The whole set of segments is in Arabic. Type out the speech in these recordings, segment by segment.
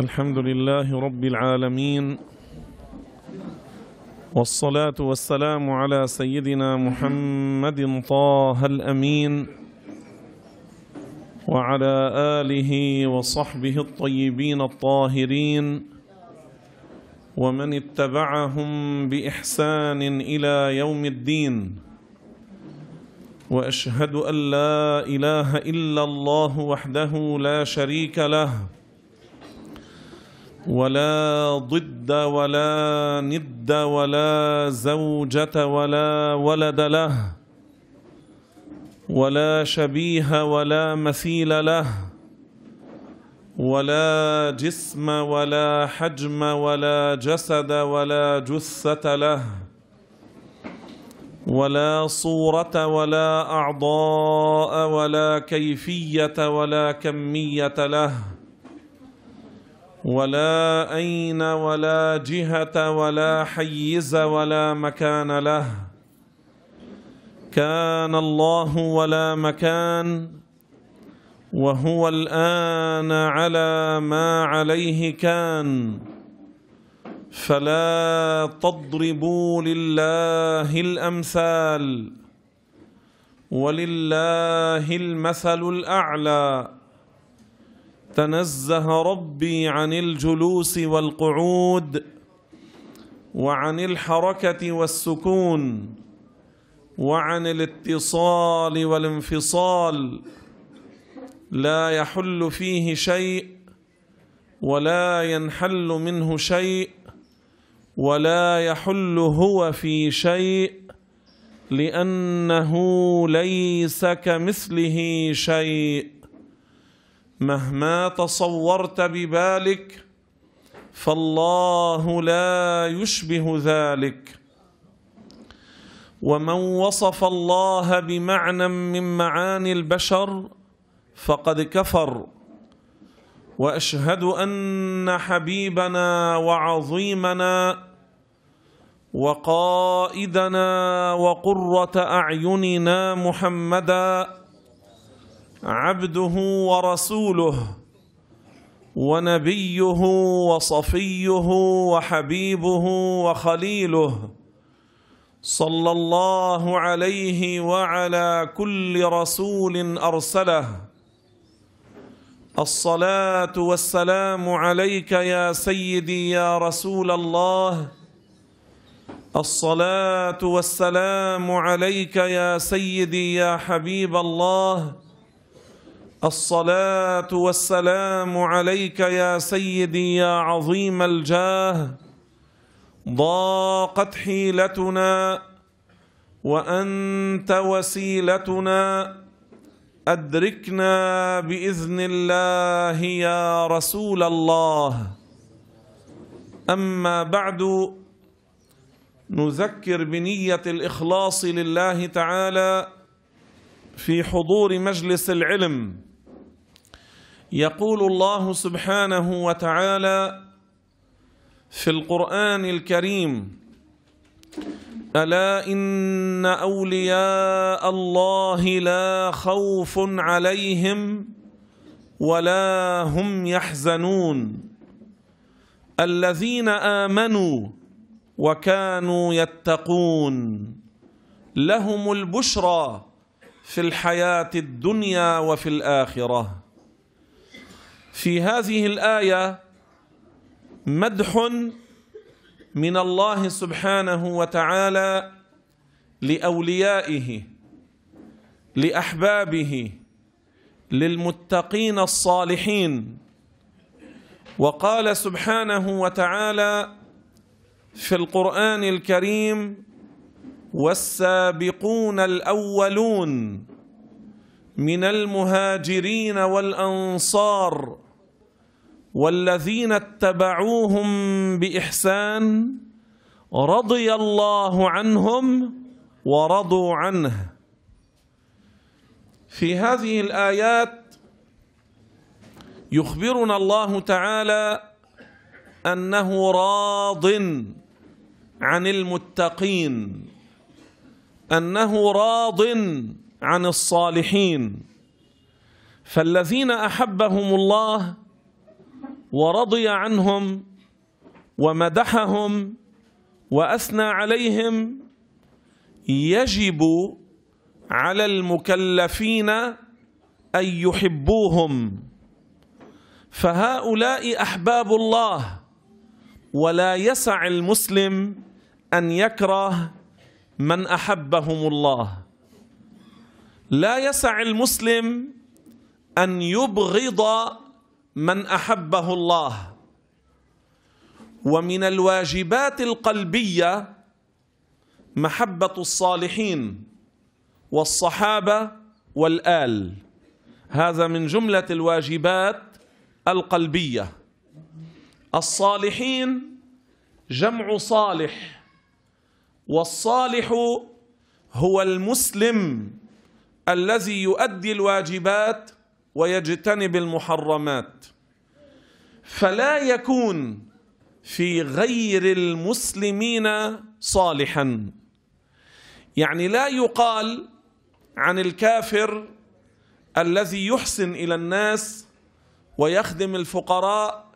الحمد لله رب العالمين والصلاة والسلام على سيدنا محمد طه الأمين وعلى آله وصحبه الطيبين الطاهرين ومن اتبعهم بإحسان إلى يوم الدين وأشهد أن لا إله إلا الله وحده لا شريك له ولا ضد ولا ند ولا زوجة ولا ولد له ولا شبيه ولا مثيل له ولا جسم ولا حجم ولا جسد ولا جثة له ولا صورة ولا أعضاء ولا كيفية ولا كمية له ولا أين ولا جهة ولا حيز ولا مكان له كان الله ولا مكان وهو الآن على ما عليه كان فلا تضربوا لله الأمثال ولله المثل الأعلى تنزه ربي عن الجلوس والقعود وعن الحركه والسكون وعن الاتصال والانفصال لا يحل فيه شيء ولا ينحل منه شيء ولا يحل هو في شيء لانه ليس كمثله شيء مهما تصورت ببالك فالله لا يشبه ذلك ومن وصف الله بمعنى من معاني البشر فقد كفر واشهد ان حبيبنا وعظيمنا وقائدنا وقره اعيننا محمدا عبده ورسوله ونبيه وصفيه وحبيبه وخليله صلى الله عليه وعلى كل رسول ارسله الصلاه والسلام عليك يا سيدي يا رسول الله الصلاه والسلام عليك يا سيدي يا حبيب الله الصلاه والسلام عليك يا سيدي يا عظيم الجاه ضاقت حيلتنا وانت وسيلتنا ادركنا باذن الله يا رسول الله اما بعد نذكر بنيه الاخلاص لله تعالى في حضور مجلس العلم يقول الله سبحانه وتعالى في القرآن الكريم ألا إن أولياء الله لا خوف عليهم ولا هم يحزنون الذين آمنوا وكانوا يتقون لهم البشرى في الحياة الدنيا وفي الآخرة في هذه الآية مدح من الله سبحانه وتعالى لأوليائه لأحبابه للمتقين الصالحين وقال سبحانه وتعالى في القرآن الكريم والسابقون الأولون من المهاجرين والأنصار والذين اتبعوهم بإحسان رضي الله عنهم ورضوا عنه في هذه الآيات يخبرنا الله تعالى أنه راض عن المتقين أنه راض عن الصالحين فالذين أحبهم الله ورضي عنهم ومدحهم واثنى عليهم يجب على المكلفين ان يحبوهم فهؤلاء احباب الله ولا يسع المسلم ان يكره من احبهم الله لا يسع المسلم ان يبغض من احبه الله ومن الواجبات القلبيه محبه الصالحين والصحابه والال هذا من جمله الواجبات القلبيه الصالحين جمع صالح والصالح هو المسلم الذي يؤدي الواجبات ويجتنب المحرمات فلا يكون في غير المسلمين صالحا يعني لا يقال عن الكافر الذي يحسن الى الناس ويخدم الفقراء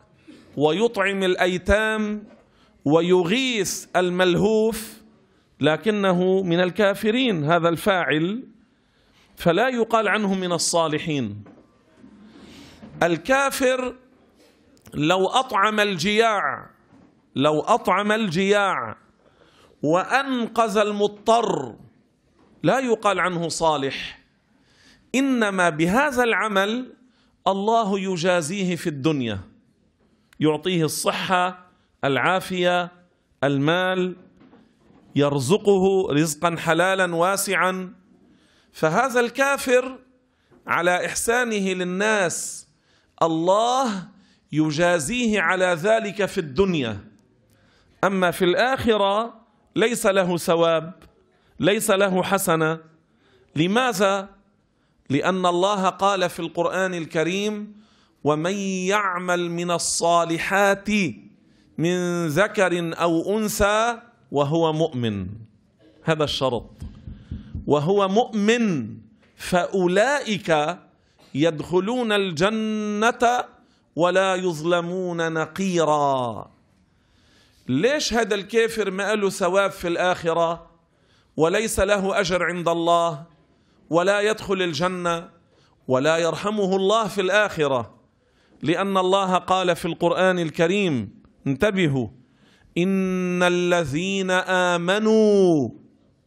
ويطعم الايتام ويغيث الملهوف لكنه من الكافرين هذا الفاعل فلا يقال عنه من الصالحين الكافر لو أطعم الجياع لو أطعم الجياع وأنقذ المضطر لا يقال عنه صالح إنما بهذا العمل الله يجازيه في الدنيا يعطيه الصحة العافية المال يرزقه رزقا حلالا واسعا فهذا الكافر على إحسانه للناس الله يجازيه على ذلك في الدنيا أما في الآخرة ليس له ثواب ليس له حسنة لماذا؟ لأن الله قال في القرآن الكريم ومن يعمل من الصالحات من ذكر أو أنثى وهو مؤمن هذا الشرط وهو مؤمن فأولئك يدخلون الجنة ولا يظلمون نقيرا ليش هذا الكافر ما له ثواب في الآخرة وليس له أجر عند الله ولا يدخل الجنة ولا يرحمه الله في الآخرة لأن الله قال في القرآن الكريم انتبهوا إن الذين آمنوا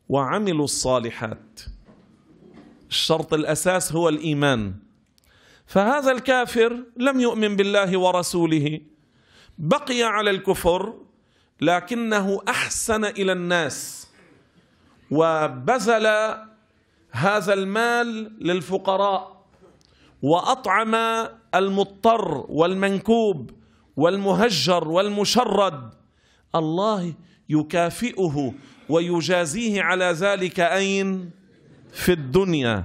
وعملوا الصالحات الشرط الأساس هو الإيمان فهذا الكافر لم يؤمن بالله ورسوله بقي على الكفر لكنه احسن الى الناس وبذل هذا المال للفقراء واطعم المضطر والمنكوب والمهجر والمشرد الله يكافئه ويجازيه على ذلك اين في الدنيا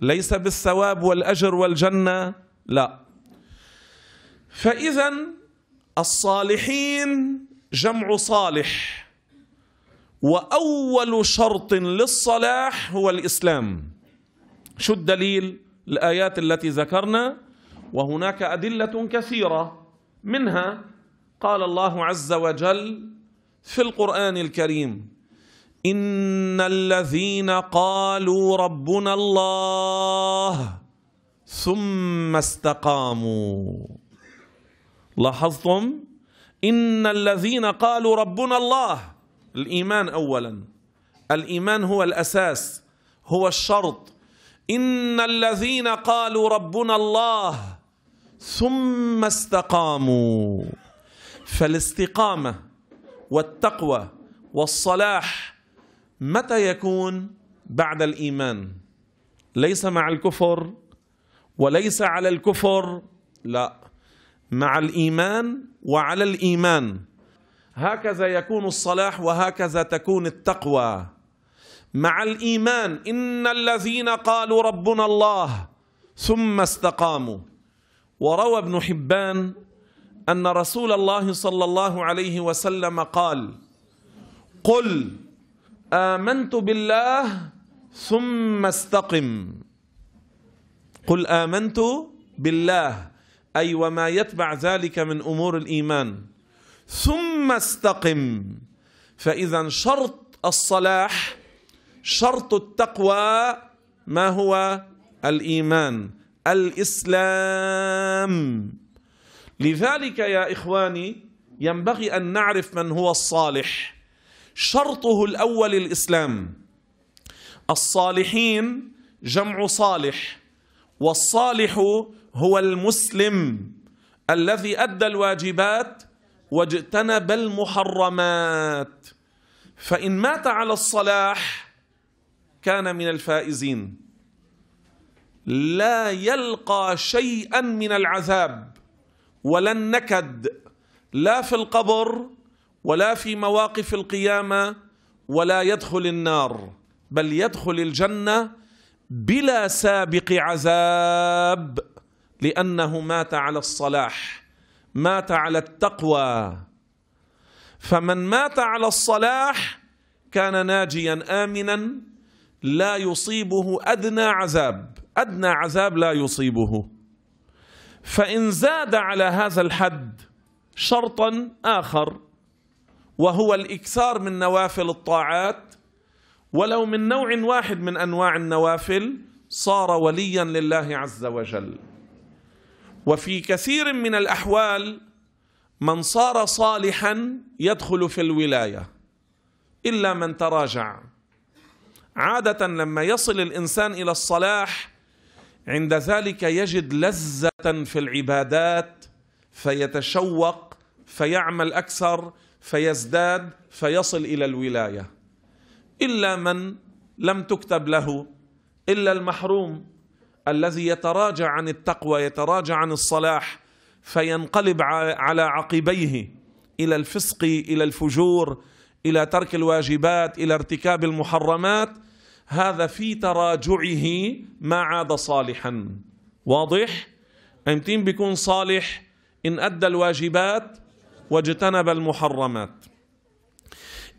ليس بالثواب والاجر والجنه لا فاذا الصالحين جمع صالح واول شرط للصلاح هو الاسلام شو الدليل الايات التي ذكرنا وهناك ادله كثيره منها قال الله عز وجل في القران الكريم إن الذين قالوا ربنا الله ثم استقاموا لاحظتم إن الذين قالوا ربنا الله الإيمان أولا الإيمان هو الأساس هو الشرط إن الذين قالوا ربنا الله ثم استقاموا فالاستقامة والتقوى والصلاح متى يكون بعد الايمان ليس مع الكفر وليس على الكفر لا مع الايمان وعلى الايمان هكذا يكون الصلاح وهكذا تكون التقوى مع الايمان ان الذين قالوا ربنا الله ثم استقاموا وروى ابن حبان ان رسول الله صلى الله عليه وسلم قال قل آمنت بالله ثم استقم قل آمنت بالله أي وما يتبع ذلك من أمور الإيمان ثم استقم فإذا شرط الصلاح شرط التقوى ما هو الإيمان الإسلام لذلك يا إخواني ينبغي أن نعرف من هو الصالح شرطه الأول الإسلام الصالحين جمع صالح والصالح هو المسلم الذي أدى الواجبات واجتنب المحرمات فإن مات على الصلاح كان من الفائزين لا يلقى شيئا من العذاب ولا النكد لا في القبر ولا في مواقف القيامة ولا يدخل النار بل يدخل الجنة بلا سابق عذاب لأنه مات على الصلاح مات على التقوى فمن مات على الصلاح كان ناجيا آمنا لا يصيبه أدنى عذاب أدنى عذاب لا يصيبه فإن زاد على هذا الحد شرطا آخر وهو الإكثار من نوافل الطاعات ولو من نوع واحد من أنواع النوافل صار وليا لله عز وجل وفي كثير من الأحوال من صار صالحا يدخل في الولاية إلا من تراجع عادة لما يصل الإنسان إلى الصلاح عند ذلك يجد لذة في العبادات فيتشوق فيعمل أكثر فيزداد فيصل الى الولايه الا من لم تكتب له الا المحروم الذي يتراجع عن التقوى يتراجع عن الصلاح فينقلب على عقبيه الى الفسق الى الفجور الى ترك الواجبات الى ارتكاب المحرمات هذا في تراجعه ما عاد صالحا واضح امتين بيكون صالح ان ادى الواجبات واجتنب المحرمات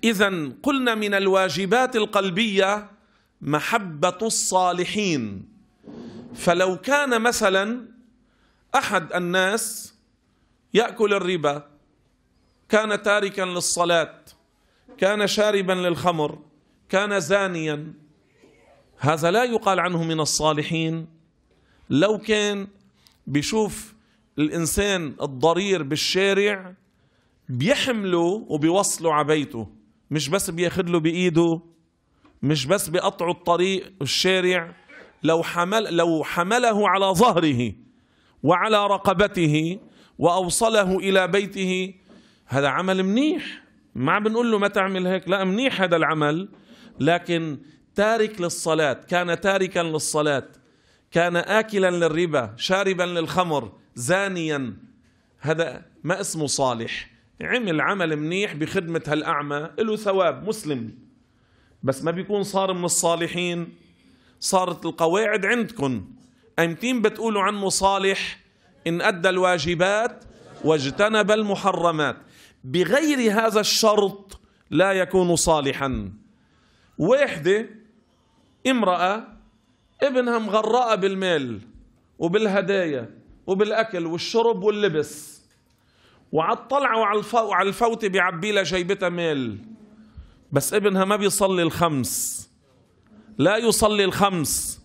اذا قلنا من الواجبات القلبيه محبه الصالحين فلو كان مثلا احد الناس ياكل الربا كان تاركا للصلاه كان شاربا للخمر كان زانيا هذا لا يقال عنه من الصالحين لو كان بشوف الانسان الضرير بالشارع بيحمله وبيوصله على بيته مش بس بياخد له بايده مش بس بيقطعوا الطريق والشارع لو حمل لو حمله على ظهره وعلى رقبته واوصله الى بيته هذا عمل منيح ما عم بنقول له ما تعمل هيك لا منيح هذا العمل لكن تارك للصلاة كان تاركا للصلاة كان آكلا للربا شاربا للخمر زانيا هذا ما اسمه صالح عمل عمل منيح بخدمة هالأعمى له ثواب مسلم بس ما بيكون صار من الصالحين صارت القواعد عندكم أمتين بتقولوا عنه صالح إن أدى الواجبات واجتنب المحرمات بغير هذا الشرط لا يكون صالحا واحدة امرأة ابنها مغرقة بالمال وبالهدايا وبالأكل والشرب واللبس وعلى الطلعه وعلى الفوت بيعبي لها جيبتها ميل بس ابنها ما بيصلي الخمس لا يصلي الخمس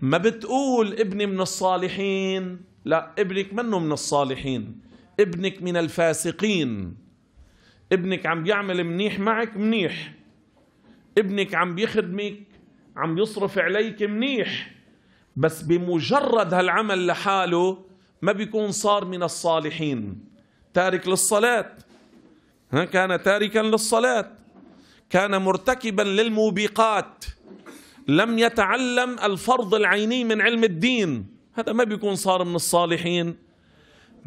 ما بتقول ابني من الصالحين لا ابنك منه من الصالحين ابنك من الفاسقين ابنك عم بيعمل منيح معك منيح ابنك عم بيخدمك عم بيصرف عليك منيح بس بمجرد هالعمل لحاله ما بيكون صار من الصالحين تارك للصلاة كان تاركا للصلاة كان مرتكبا للموبقات لم يتعلم الفرض العيني من علم الدين هذا ما بيكون صار من الصالحين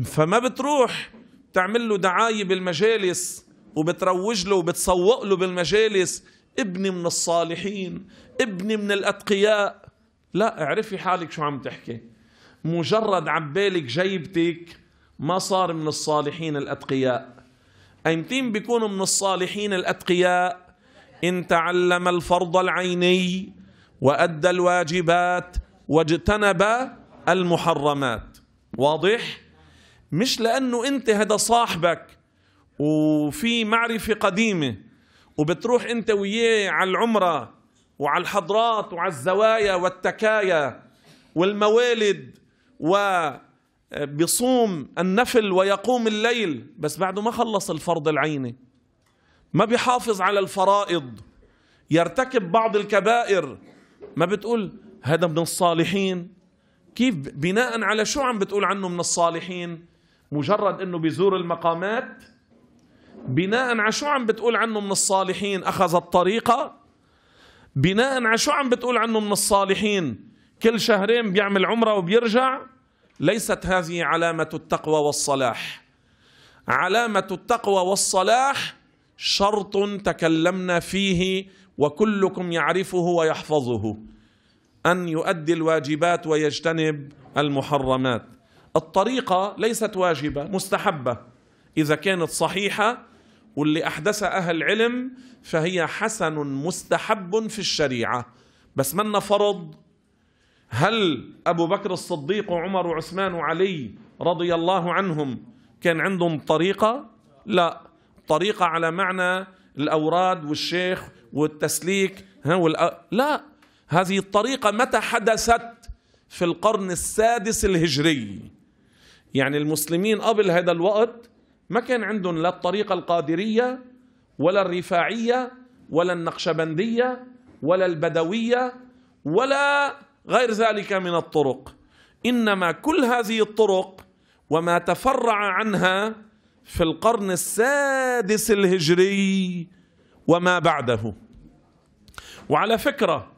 فما بتروح تعمل له دعاية بالمجالس وبتروج له وبتسوق له بالمجالس ابني من الصالحين ابني من الأتقياء لا اعرفي حالك شو عم تحكي مجرد عبالك جيبتك ما صار من الصالحين الأتقياء أيمتين بيكونوا من الصالحين الأتقياء إن تعلم الفرض العيني وأدى الواجبات واجتنب المحرمات واضح؟ مش لأنه أنت هذا صاحبك وفي معرفة قديمة وبتروح أنت وياه على العمرة وعلى الحضرات وعلى الزوايا والتكايا والموالد و بيصوم النفل ويقوم الليل بس بعده ما خلص الفرض العيني ما بيحافظ على الفرائض يرتكب بعض الكبائر ما بتقول هذا من الصالحين كيف بناء على شو عم بتقول عنه من الصالحين مجرد انه بيزور المقامات بناء على شو عم بتقول عنه من الصالحين اخذ الطريقه بناء على شو عم بتقول عنه من الصالحين كل شهرين بيعمل عمره وبيرجع ليست هذه علامة التقوى والصلاح علامة التقوى والصلاح شرط تكلمنا فيه وكلكم يعرفه ويحفظه أن يؤدي الواجبات ويجتنب المحرمات الطريقة ليست واجبة مستحبة إذا كانت صحيحة واللي أحدث أهل العلم فهي حسن مستحب في الشريعة بس من فرض هل أبو بكر الصديق وعمر وعثمان وعلي رضي الله عنهم كان عندهم طريقة؟ لا طريقة على معنى الأوراد والشيخ والتسليك ها لا هذه الطريقة متى حدثت في القرن السادس الهجري يعني المسلمين قبل هذا الوقت ما كان عندهم لا الطريقة القادرية ولا الرفاعية ولا النقشبندية ولا البدوية ولا غير ذلك من الطرق إنما كل هذه الطرق وما تفرع عنها في القرن السادس الهجري وما بعده وعلى فكرة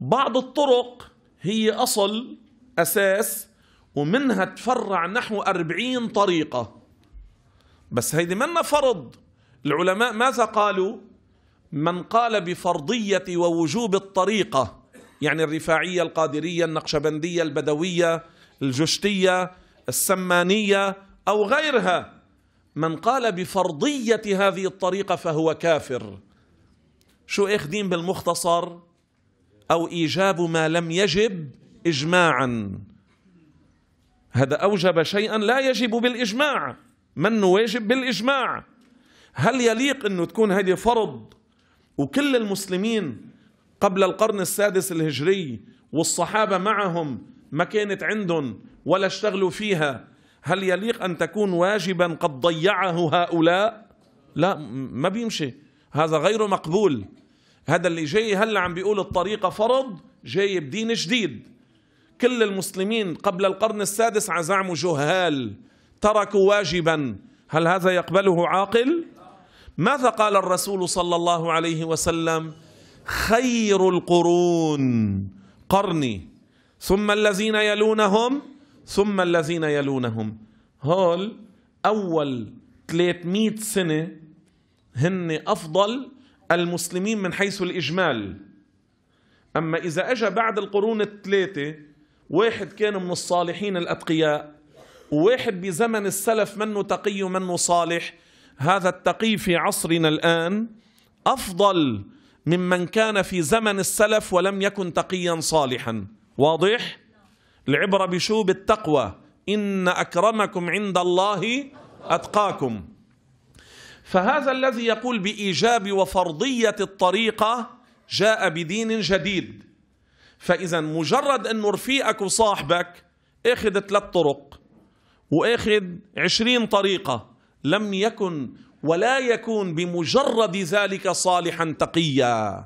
بعض الطرق هي أصل أساس ومنها تفرع نحو أربعين طريقة بس هيدي منا فرض العلماء ماذا قالوا من قال بفرضية ووجوب الطريقة يعني الرفاعية القادرية النقشبندية البدوية الجشتية السمانية أو غيرها من قال بفرضية هذه الطريقة فهو كافر شو اخدين بالمختصر أو إيجاب ما لم يجب إجماعا هذا أوجب شيئا لا يجب بالإجماع من واجب بالإجماع هل يليق أنه تكون هذه فرض وكل المسلمين قبل القرن السادس الهجري والصحابة معهم ما كانت عندهم ولا اشتغلوا فيها هل يليق أن تكون واجبا قد ضيعه هؤلاء لا ما بيمشي هذا غير مقبول هذا اللي جاي هلا عم بيقول الطريقة فرض جاي بدين جديد كل المسلمين قبل القرن السادس عزعموا جهال تركوا واجبا هل هذا يقبله عاقل ماذا قال الرسول صلى الله عليه وسلم خير القرون قرني ثم الذين يلونهم ثم الذين يلونهم هول أول 300 سنة هن أفضل المسلمين من حيث الإجمال أما إذا أجا بعد القرون الثلاثة واحد كان من الصالحين الأتقياء وواحد بزمن السلف منه تقي ومنه صالح هذا التقي في عصرنا الآن أفضل ممن كان في زمن السلف ولم يكن تقيا صالحا واضح العبرة بشو بالتقوى إن أكرمكم عند الله أتقاكم فهذا الذي يقول بإيجاب وفرضية الطريقة جاء بدين جديد فإذا مجرد أنه رفيقك وصاحبك اخذ ثلاث طرق واخذ عشرين طريقة لم يكن ولا يكون بمجرد ذلك صالحا تقيا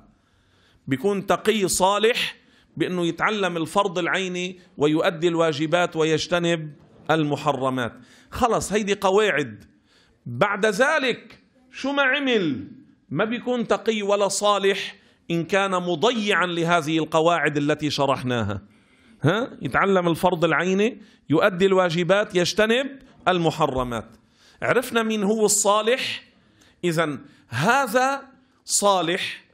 بيكون تقي صالح بأنه يتعلم الفرض العيني ويؤدي الواجبات ويجتنب المحرمات خلص هيدي قواعد بعد ذلك شو ما عمل ما بيكون تقي ولا صالح إن كان مضيعا لهذه القواعد التي شرحناها ها يتعلم الفرض العيني يؤدي الواجبات يجتنب المحرمات عرفنا مين هو الصالح إذا هذا صالح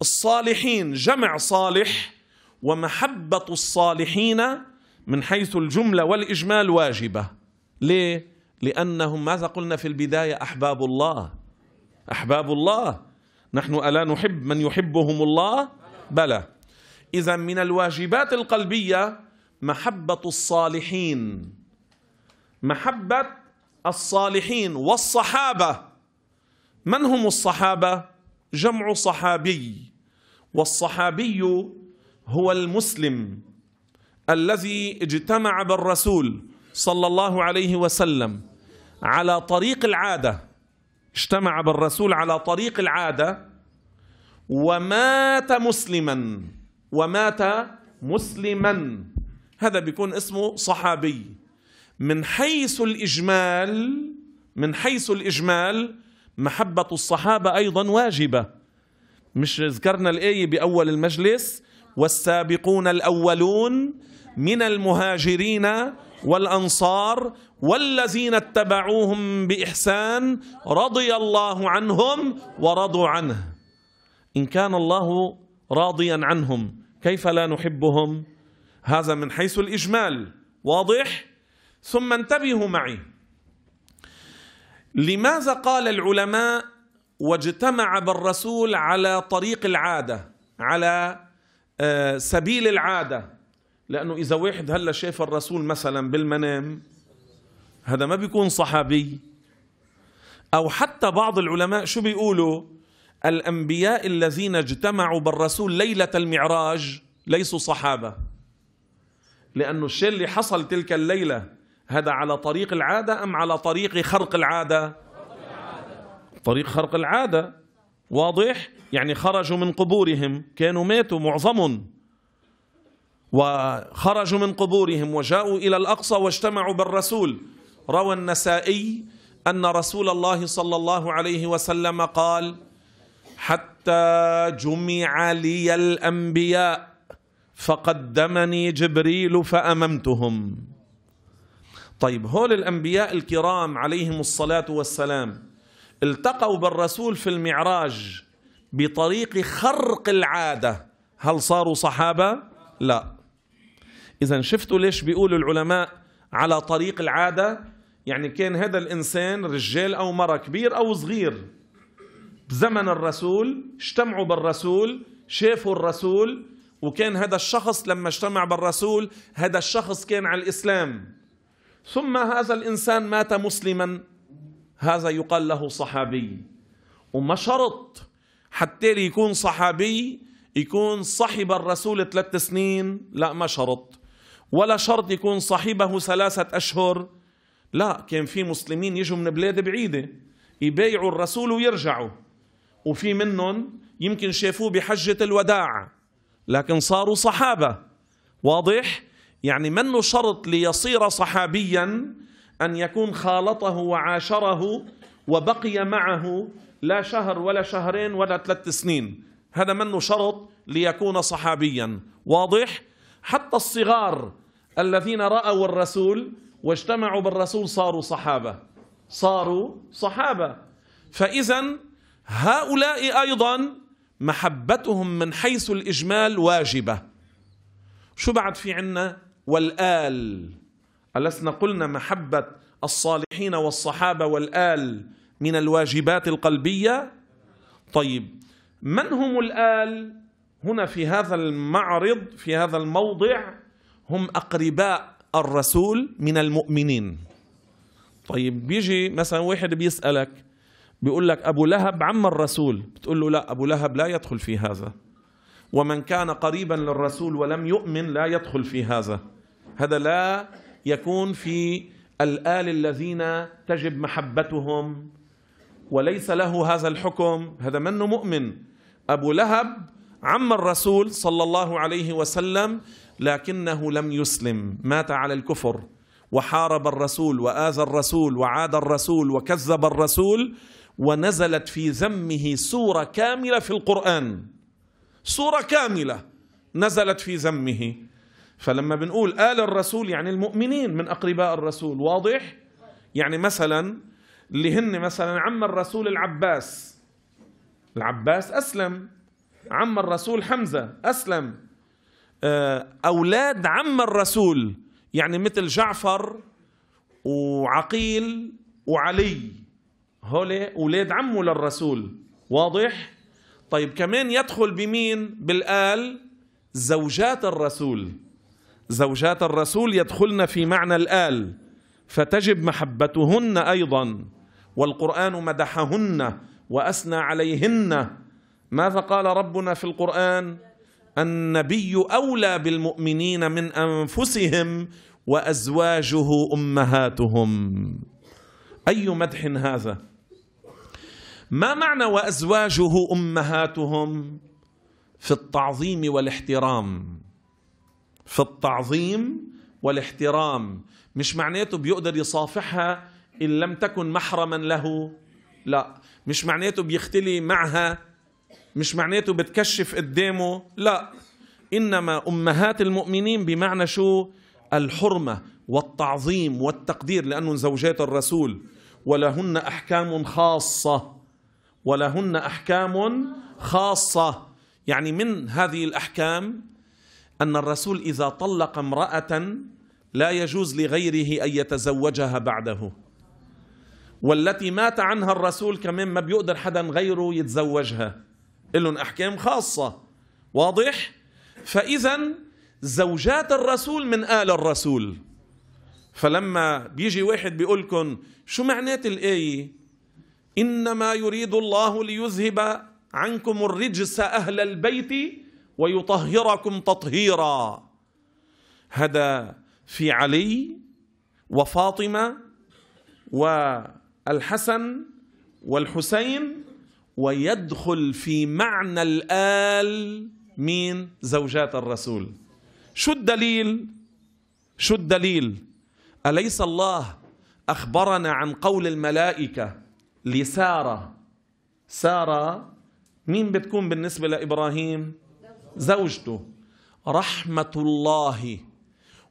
الصالحين جمع صالح ومحبة الصالحين من حيث الجملة والإجمال واجبة ليه؟ لأنهم ماذا قلنا في البداية أحباب الله أحباب الله نحن ألا نحب من يحبهم الله بلى إذا من الواجبات القلبية محبة الصالحين محبة الصالحين والصحابة من هم الصحابة؟ جمع صحابي والصحابي هو المسلم الذي اجتمع بالرسول صلى الله عليه وسلم على طريق العادة اجتمع بالرسول على طريق العادة ومات مسلما ومات مسلما هذا بيكون اسمه صحابي من حيث الإجمال من حيث الإجمال محبة الصحابة أيضا واجبة مش ذكرنا الآية بأول المجلس والسابقون الأولون من المهاجرين والأنصار والذين اتبعوهم بإحسان رضي الله عنهم ورضوا عنه إن كان الله راضيا عنهم كيف لا نحبهم هذا من حيث الإجمال واضح؟ ثم انتبهوا معي لماذا قال العلماء واجتمع بالرسول على طريق العادة على آه، سبيل العادة لأنه إذا واحد هلا شاف الرسول مثلا بالمنام هذا ما بيكون صحابي أو حتى بعض العلماء شو بيقولوا الأنبياء الذين اجتمعوا بالرسول ليلة المعراج ليسوا صحابة لأنه الشيء اللي حصل تلك الليلة هذا على طريق العادة أم على طريق خرق العادة طريق خرق العادة واضح يعني خرجوا من قبورهم كانوا ماتوا معظم وخرجوا من قبورهم وجاءوا إلى الأقصى واجتمعوا بالرسول روى النسائي أن رسول الله صلى الله عليه وسلم قال حتى جمع لي الأنبياء فقدمني جبريل فأممتهم طيب هول الأنبياء الكرام عليهم الصلاة والسلام التقوا بالرسول في المعراج بطريق خرق العادة هل صاروا صحابة؟ لا إذا شفتوا ليش بيقولوا العلماء على طريق العادة يعني كان هذا الإنسان رجال أو مرة كبير أو صغير بزمن الرسول اجتمعوا بالرسول شافوا الرسول وكان هذا الشخص لما اجتمع بالرسول هذا الشخص كان على الإسلام ثم هذا الإنسان مات مسلما هذا يقال له صحابي وما شرط حتى يكون صحابي يكون صحب الرسول ثلاث سنين لا ما شرط ولا شرط يكون صاحبه ثلاثة أشهر لا كان في مسلمين يجوا من بلاد بعيدة يبايعوا الرسول ويرجعوا وفي منهم يمكن شافوه بحجة الوداع لكن صاروا صحابة واضح؟ يعني منه شرط ليصير صحابيا أن يكون خالطه وعاشره وبقي معه لا شهر ولا شهرين ولا ثلاث سنين هذا منه شرط ليكون صحابيا واضح حتى الصغار الذين رأوا الرسول واجتمعوا بالرسول صاروا صحابة صاروا صحابة فإذا هؤلاء أيضا محبتهم من حيث الإجمال واجبة شو بعد في عنا والآل ألسنا قلنا محبة الصالحين والصحابة والآل من الواجبات القلبية طيب من هم الآل هنا في هذا المعرض في هذا الموضع هم أقرباء الرسول من المؤمنين طيب بيجي مثلا واحد بيسألك بيقول لك أبو لهب عم الرسول بتقول له لا أبو لهب لا يدخل في هذا ومن كان قريبا للرسول ولم يؤمن لا يدخل في هذا هذا لا يكون في الآل الذين تجب محبتهم وليس له هذا الحكم هذا منه مؤمن أبو لهب عم الرسول صلى الله عليه وسلم لكنه لم يسلم مات على الكفر وحارب الرسول وآذى الرسول وعاد الرسول وكذب الرسول ونزلت في ذمه سورة كاملة في القرآن سورة كاملة نزلت في ذمه فلما بنقول آل الرسول يعني المؤمنين من أقرباء الرسول واضح؟ يعني مثلا اللي هن مثلا عم الرسول العباس العباس أسلم عم الرسول حمزة أسلم آه، أولاد عم الرسول يعني مثل جعفر وعقيل وعلي هؤلاء أولاد عمه للرسول واضح؟ طيب كمان يدخل بمين؟ بالآل زوجات الرسول زوجات الرسول يدخلن في معنى الآل فتجب محبتهن أيضا والقرآن مدحهن وأثنى عليهن ماذا قال ربنا في القرآن النبي أولى بالمؤمنين من أنفسهم وأزواجه أمهاتهم أي مدح هذا ما معنى وأزواجه أمهاتهم في التعظيم والاحترام في التعظيم والاحترام مش معناته بيقدر يصافحها إن لم تكن محرما له لا مش معناته بيختلي معها مش معناته بتكشف قدامه لا إنما أمهات المؤمنين بمعنى شو الحرمة والتعظيم والتقدير لانه زوجات الرسول ولهن أحكام خاصة ولهن أحكام خاصة يعني من هذه الأحكام أن الرسول إذا طلق امرأة لا يجوز لغيره أن يتزوجها بعده والتي مات عنها الرسول كمان ما بيقدر حدا غيره يتزوجها لهم أحكام خاصة واضح؟ فإذا زوجات الرسول من آل الرسول فلما بيجي واحد بيقولكم شو معنات الآية إنما يريد الله ليذهب عنكم الرجس أهل البيت ويطهركم تطهيرا هذا في علي وفاطمة والحسن والحسين ويدخل في معنى الآل مين زوجات الرسول شو الدليل شو الدليل أليس الله أخبرنا عن قول الملائكة لسارة سارة مين بتكون بالنسبة لإبراهيم زوجته رحمة الله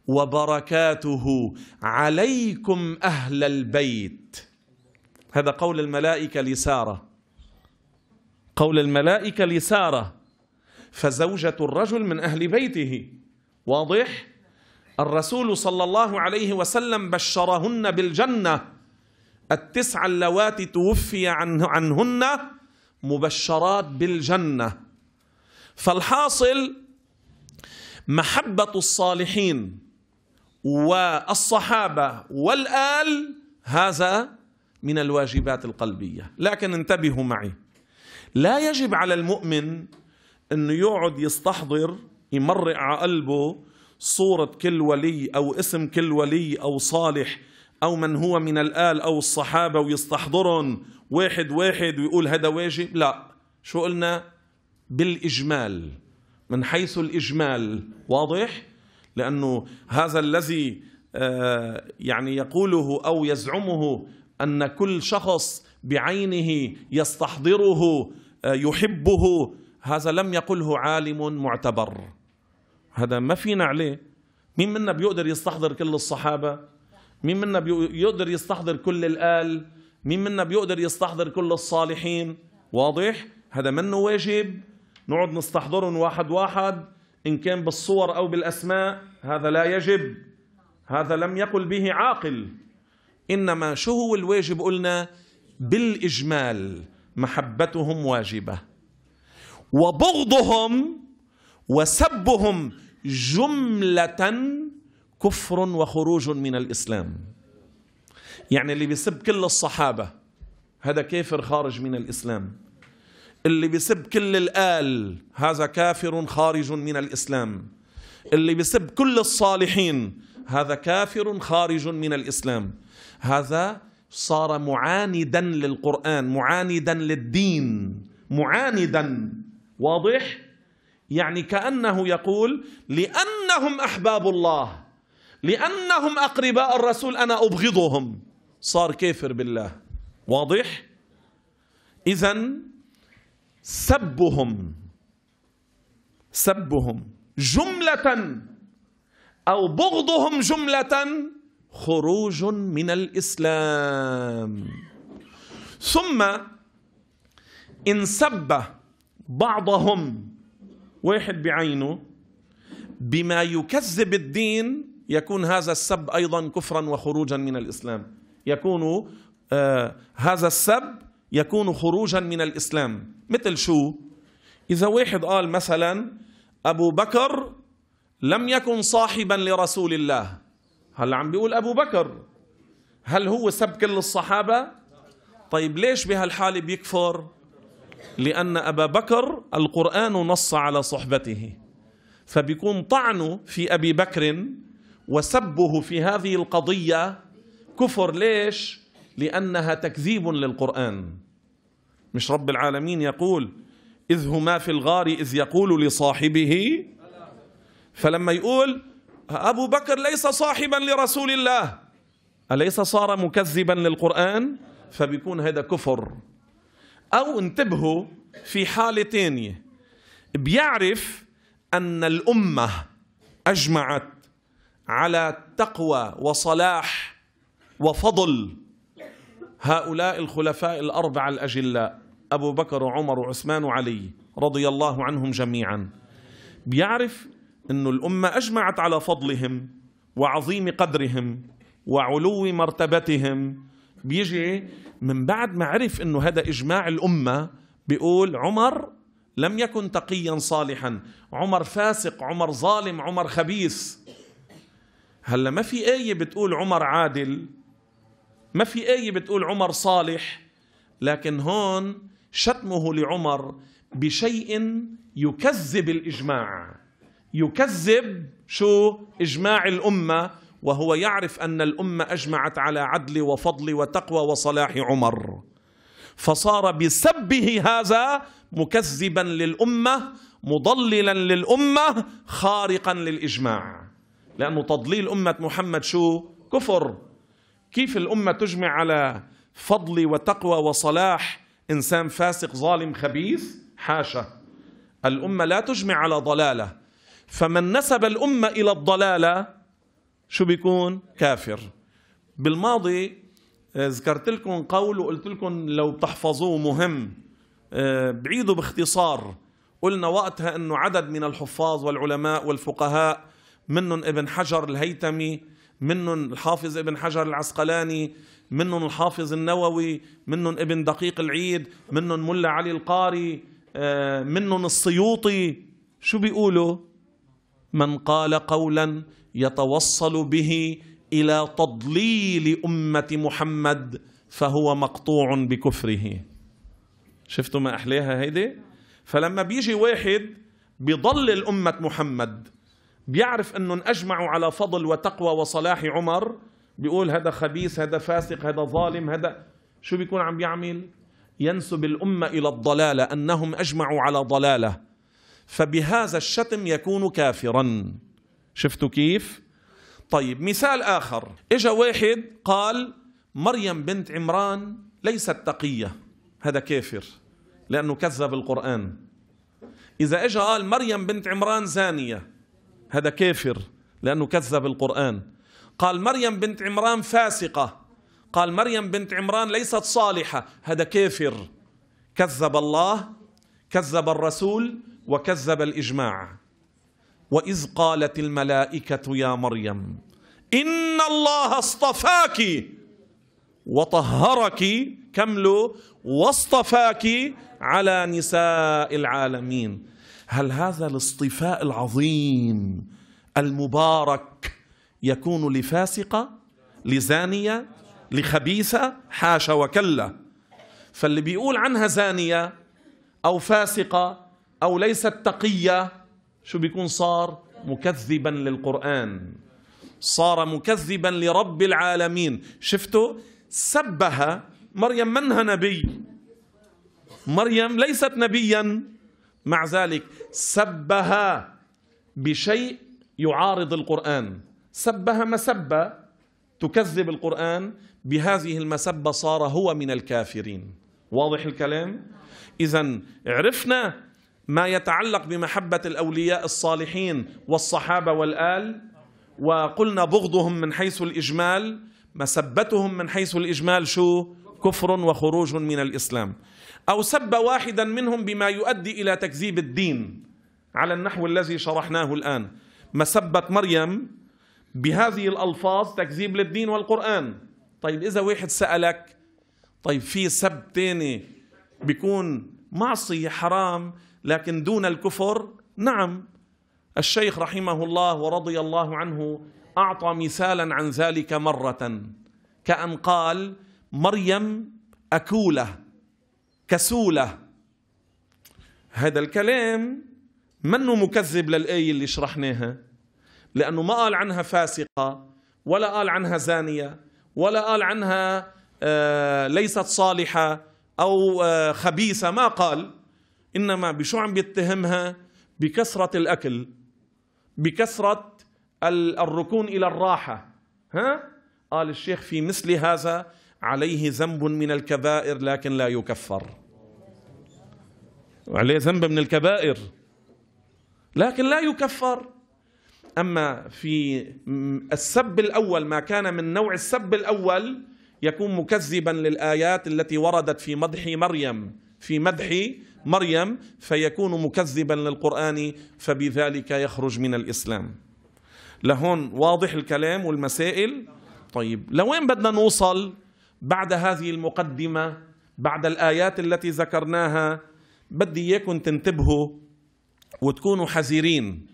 وبركاته عليكم أهل البيت هذا قول الملائكة لسارة قول الملائكة لسارة فزوجة الرجل من أهل بيته واضح؟ الرسول صلى الله عليه وسلم بشرهن بالجنة التسع اللواتي توفي عنهن مبشرات بالجنة فالحاصل محبة الصالحين والصحابة والآل هذا من الواجبات القلبية لكن انتبهوا معي لا يجب على المؤمن أنه يقعد يستحضر يمرق على قلبه صورة كل ولي أو اسم كل ولي أو صالح أو من هو من الآل أو الصحابة ويستحضرهم واحد واحد ويقول هذا واجب لا شو قلنا بالاجمال من حيث الاجمال واضح لانه هذا الذي آه، يعني يقوله او يزعمه ان كل شخص بعينه يستحضره آه، يحبه هذا لم يقله عالم معتبر هذا ما فينا عليه مين منا بيقدر يستحضر كل الصحابه مين منا بيقدر يستحضر كل الآل مين منا بيقدر يستحضر كل الصالحين واضح هذا منه واجب نقعد نستحضرهم واحد واحد إن كان بالصور أو بالأسماء هذا لا يجب هذا لم يقل به عاقل إنما شو هو الواجب قلنا بالإجمال محبتهم واجبة وبغضهم وسبهم جملة كفر وخروج من الإسلام يعني اللي بيسب كل الصحابة هذا كافر خارج من الإسلام اللي بيسب كل الآل هذا كافر خارج من الإسلام اللي بيسب كل الصالحين هذا كافر خارج من الإسلام هذا صار معاندا للقرآن معاندا للدين معاندا واضح يعني كأنه يقول لأنهم أحباب الله لأنهم أقرباء الرسول أنا أبغضهم صار كافر بالله واضح إذا سبهم سبهم جملة أو بغضهم جملة خروج من الإسلام ثم إن سب بعضهم واحد بعينه بما يكذب الدين يكون هذا السب أيضا كفرا وخروجا من الإسلام يكون آه هذا السب يكون خروجا من الإسلام مثل شو إذا واحد قال مثلا أبو بكر لم يكن صاحبا لرسول الله هلا عم بيقول أبو بكر هل هو سب كل الصحابة طيب ليش بهالحالة بيكفر لأن أبا بكر القرآن نص على صحبته فبيكون طعنه في أبي بكر وسبه في هذه القضية كفر ليش لأنها تكذيب للقرآن مش رب العالمين يقول إذ هما في الغار إذ يقول لصاحبه فلما يقول أبو بكر ليس صاحبا لرسول الله أليس صار مكذبا للقرآن فبيكون هذا كفر أو انتبهوا في حالة تانية بيعرف أن الأمة أجمعت على تقوى وصلاح وفضل هؤلاء الخلفاء الأربعة الأجلاء أبو بكر وعمر وعثمان وعلي رضي الله عنهم جميعا بيعرف أن الأمة أجمعت على فضلهم وعظيم قدرهم وعلو مرتبتهم بيجي من بعد ما عرف أنه هذا إجماع الأمة بيقول عمر لم يكن تقيا صالحا عمر فاسق عمر ظالم عمر خبيث هلا ما في آية بتقول عمر عادل ما في آية بتقول عمر صالح لكن هون شتمه لعمر بشيء يكذب الإجماع يكذب شو إجماع الأمة وهو يعرف أن الأمة أجمعت على عدل وفضل وتقوى وصلاح عمر فصار بسبه هذا مكذبا للأمة مضللا للأمة خارقا للإجماع لأنه تضليل أمة محمد شو كفر كيف الأمة تجمع على فضل وتقوى وصلاح إنسان فاسق ظالم خبيث حاشا الأمة لا تجمع على ضلالة فمن نسب الأمة إلى الضلالة شو بيكون كافر بالماضي آه، ذكرت لكم قول وقلت لكم لو بتحفظوه مهم آه، بعيده باختصار قلنا وقتها انه عدد من الحفاظ والعلماء والفقهاء منهم ابن حجر الهيتمي منهم الحافظ ابن حجر العسقلاني منهم الحافظ النووي منهم ابن دقيق العيد منهم ملا علي القاري آه، منهم السيوطي شو بيقولوا من قال قولا يتوصل به الى تضليل امه محمد فهو مقطوع بكفره شفتوا ما احليها هيدي فلما بيجي واحد بيضلل امه محمد بيعرف انهم اجمعوا على فضل وتقوى وصلاح عمر بيقول هذا خبيث هذا فاسق هذا ظالم هذا شو بيكون عم بيعمل ينسب الامه الى الضلاله انهم اجمعوا على ضلاله فبهذا الشتم يكون كافرا شفتوا كيف طيب مثال اخر اجا واحد قال مريم بنت عمران ليست تقيه هذا كافر لانه كذب القران اذا اجا قال مريم بنت عمران زانيه هذا كافر لأنه كذب القرآن قال مريم بنت عمران فاسقة قال مريم بنت عمران ليست صالحة هذا كافر كذب الله كذب الرسول وكذب الإجماع وإذ قالت الملائكة يا مريم إن الله اصطفاك وطهرك كمله واصطفاك على نساء العالمين هل هذا الاصطفاء العظيم المبارك يكون لفاسقة لزانية لخبيثة حاشا وكلا فاللي بيقول عنها زانية أو فاسقة أو ليست تقية شو بيكون صار مكذبا للقرآن صار مكذبا لرب العالمين شفتوا سبها مريم منها نبي مريم ليست نبيا مع ذلك سبها بشيء يعارض القرآن سبها مسبة تكذب القرآن بهذه المسبة صار هو من الكافرين واضح الكلام؟ إذا عرفنا ما يتعلق بمحبة الأولياء الصالحين والصحابة والآل وقلنا بغضهم من حيث الإجمال مسبتهم من حيث الإجمال شو؟ كفر وخروج من الإسلام أو سب واحدا منهم بما يؤدي إلى تكذيب الدين على النحو الذي شرحناه الآن مسبة مريم بهذه الألفاظ تكذيب للدين والقرآن طيب إذا واحد سألك طيب في سب تاني بيكون معصية حرام لكن دون الكفر نعم الشيخ رحمه الله ورضي الله عنه أعطى مثالا عن ذلك مرة كأن قال مريم أكولة كسولة هذا الكلام منه مكذب للآية اللي شرحناها لأنه ما قال عنها فاسقة ولا قال عنها زانية ولا قال عنها آه، ليست صالحة أو آه، خبيثة ما قال إنما بشو عم بيتهمها بكثرة الأكل بكثرة الركون إلى الراحة ها قال الشيخ في مثل هذا عليه ذنب من الكبائر لكن لا يكفر عليه ذنب من الكبائر لكن لا يكفر أما في السب الأول ما كان من نوع السب الأول يكون مكذبا للآيات التي وردت في مدح مريم في مدح مريم فيكون مكذبا للقرآن فبذلك يخرج من الإسلام لهون واضح الكلام والمسائل طيب لوين بدنا نوصل بعد هذه المقدمه بعد الايات التي ذكرناها بدي اياكم تنتبهوا وتكونوا حذرين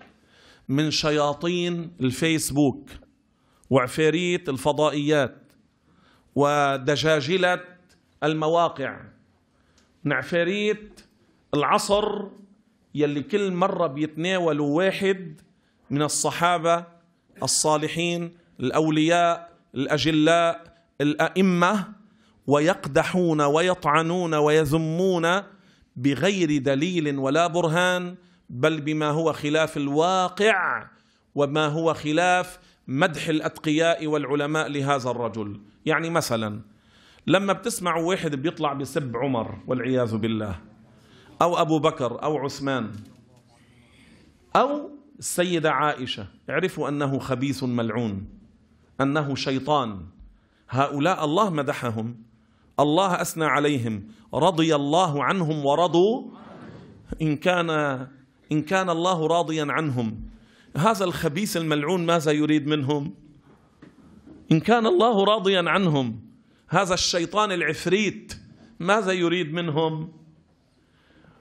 من شياطين الفيسبوك وعفاريت الفضائيات ودجاجله المواقع من عفاريت العصر يلي كل مره بيتناولوا واحد من الصحابه الصالحين الاولياء الاجلاء الائمه ويقدحون ويطعنون ويذمون بغير دليل ولا برهان بل بما هو خلاف الواقع وما هو خلاف مدح الاتقياء والعلماء لهذا الرجل يعني مثلا لما بتسمع واحد بيطلع بسب عمر والعياذ بالله او ابو بكر او عثمان او السيده عائشه اعرفوا انه خبيث ملعون انه شيطان هؤلاء الله مدحهم الله أثنى عليهم رضي الله عنهم ورضوا إن كان إن كان الله راضيا عنهم هذا الخبيث الملعون ماذا يريد منهم إن كان الله راضيا عنهم هذا الشيطان العفريت ماذا يريد منهم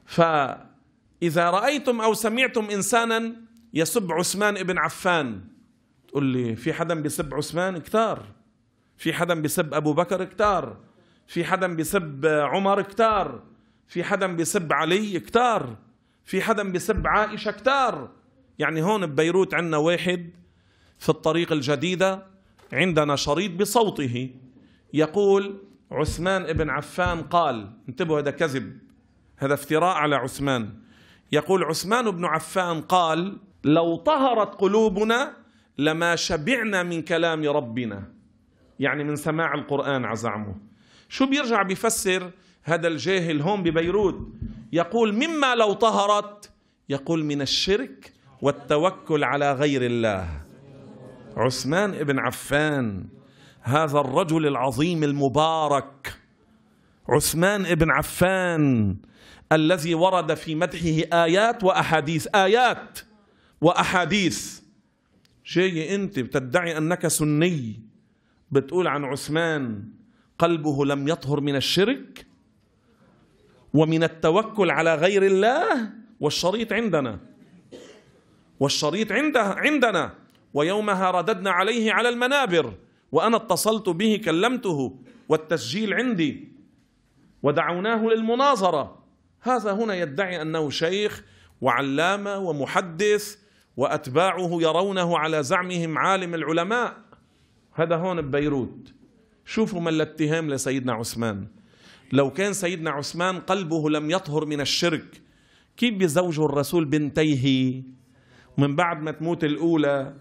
فإذا رأيتم أو سمعتم إنسانا يسب عثمان بن عفان تقول لي في حدا بيسب عثمان كتار في حدا بيسب ابو بكر كتار في حدا بيسب عمر كتار في حدا بيسب علي كتار في حدا بيسب عائشه كتار يعني هون ببيروت عندنا واحد في الطريق الجديده عندنا شريط بصوته يقول عثمان ابن عفان قال انتبهوا هذا كذب هذا افتراء على عثمان يقول عثمان بن عفان قال لو طهرت قلوبنا لما شبعنا من كلام ربنا يعني من سماع القرآن على زعمه شو بيرجع بيفسر هذا الجاهل هون ببيروت يقول مما لو طهرت يقول من الشرك والتوكل على غير الله عثمان بن عفان هذا الرجل العظيم المبارك عثمان بن عفان الذي ورد في مدحه آيات وأحاديث آيات وأحاديث جاي أنت بتدعي أنك سني بتقول عن عثمان قلبه لم يطهر من الشرك ومن التوكل على غير الله والشريط عندنا والشريط عنده عندنا ويومها رددنا عليه على المنابر وأنا اتصلت به كلمته والتسجيل عندي ودعوناه للمناظرة هذا هنا يدعي أنه شيخ وعلامة ومحدث وأتباعه يرونه على زعمهم عالم العلماء هذا هون ببيروت شوفوا ما الاتهام لسيدنا عثمان لو كان سيدنا عثمان قلبه لم يطهر من الشرك كيف بيزوجه الرسول بنتيه ومن بعد ما تموت الأولى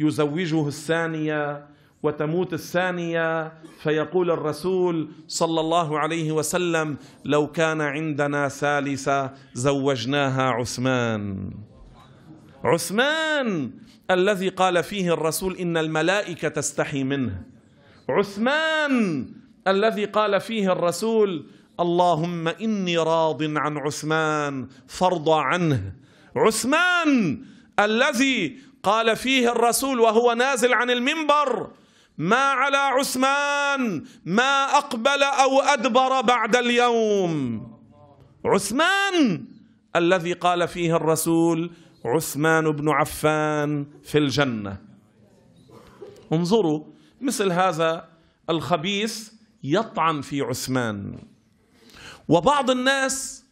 يزوجه الثانية وتموت الثانية فيقول الرسول صلى الله عليه وسلم لو كان عندنا ثالثة زوجناها عثمان عثمان الذي قال فيه الرسول إن الملائكة تستحي منه عثمان الذي قال فيه الرسول اللهم إني راض عن عثمان فارض عنه عثمان الذي قال فيه الرسول وهو نازل عن المنبر ما على عثمان ما أقبل أو أدبر بعد اليوم عثمان الذي قال فيه الرسول عثمان بن عفان في الجنه انظروا مثل هذا الخبيث يطعن في عثمان وبعض الناس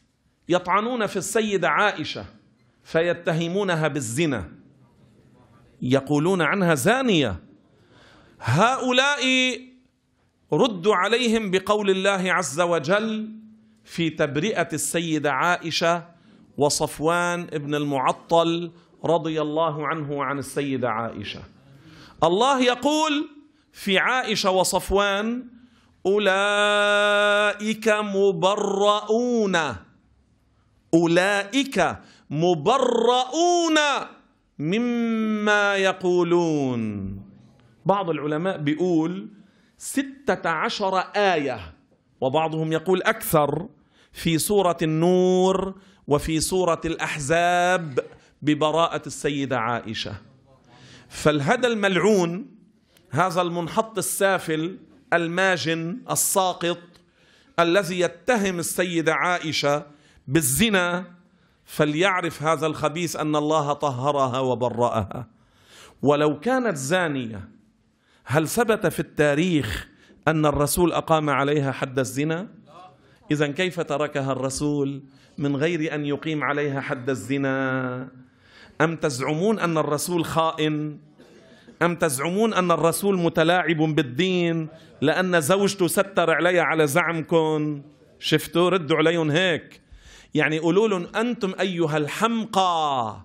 يطعنون في السيده عائشه فيتهمونها بالزنا يقولون عنها زانيه هؤلاء ردوا عليهم بقول الله عز وجل في تبرئه السيده عائشه وصفوان بن المعطل رضي الله عنه وعن السيدة عائشة الله يقول في عائشة وصفوان أولئك مبرؤون أولئك مبرؤون مما يقولون بعض العلماء بيقول ستة عشر آية وبعضهم يقول أكثر في سورة النور وفي سورة الأحزاب ببراءة السيدة عائشة فالهدى الملعون هذا المنحط السافل الماجن الساقط الذي يتهم السيدة عائشة بالزنا فليعرف هذا الخبيث أن الله طهرها وبرأها ولو كانت زانية هل ثبت في التاريخ أن الرسول أقام عليها حد الزنا؟ إذا كيف تركها الرسول من غير أن يقيم عليها حد الزنا أم تزعمون أن الرسول خائن أم تزعمون أن الرسول متلاعب بالدين لأن زوجته ستر عليها على زعمكم شفتوا ردوا عليهم هيك يعني قولوا لهم أنتم أيها الحمقى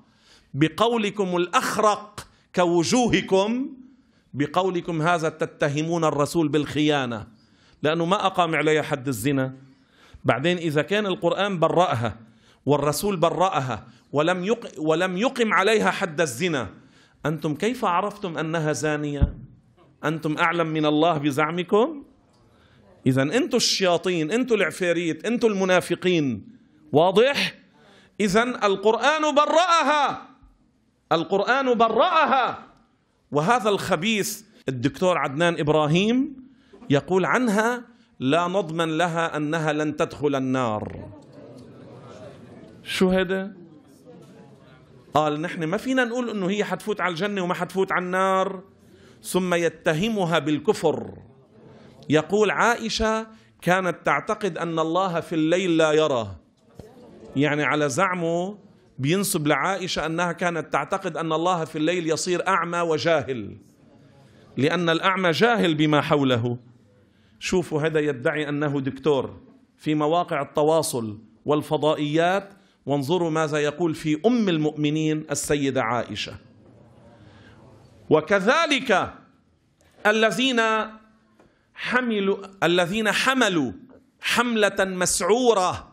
بقولكم الأخرق كوجوهكم بقولكم هذا تتهمون الرسول بالخيانة لأنه ما أقام عليها حد الزنا بعدين إذا كان القرآن برأها والرسول برأها ولم, ولم يقم عليها حد الزنا أنتم كيف عرفتم أنها زانية أنتم أعلم من الله بزعمكم إذا أنتم الشياطين أنتم العفاريت أنتم المنافقين واضح إذا القرآن برأها القرآن برأها وهذا الخبيث الدكتور عدنان إبراهيم يقول عنها لا نضمن لها أنها لن تدخل النار شو هذا؟ قال نحن ما فينا نقول أنه هي حتفوت على الجنة وما حتفوت على النار ثم يتهمها بالكفر يقول عائشة كانت تعتقد أن الله في الليل لا يرى يعني على زعمه بينسب لعائشة أنها كانت تعتقد أن الله في الليل يصير أعمى وجاهل لأن الأعمى جاهل بما حوله شوفوا هذا يدعي أنه دكتور في مواقع التواصل والفضائيات وانظروا ماذا يقول في أم المؤمنين السيدة عائشة وكذلك الذين حملوا الذين حملوا حملة مسعورة